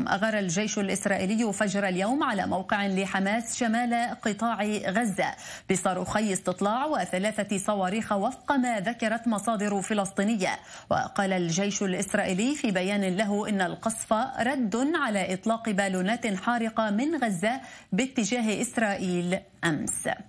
أغار الجيش الإسرائيلي فجر اليوم على موقع لحماس شمال قطاع غزة بصاروخي استطلاع وثلاثة صواريخ وفق ما ذكرت مصادر فلسطينية وقال الجيش الإسرائيلي في بيان له إن القصف رد على إطلاق بالونات حارقة من غزة باتجاه إسرائيل أمس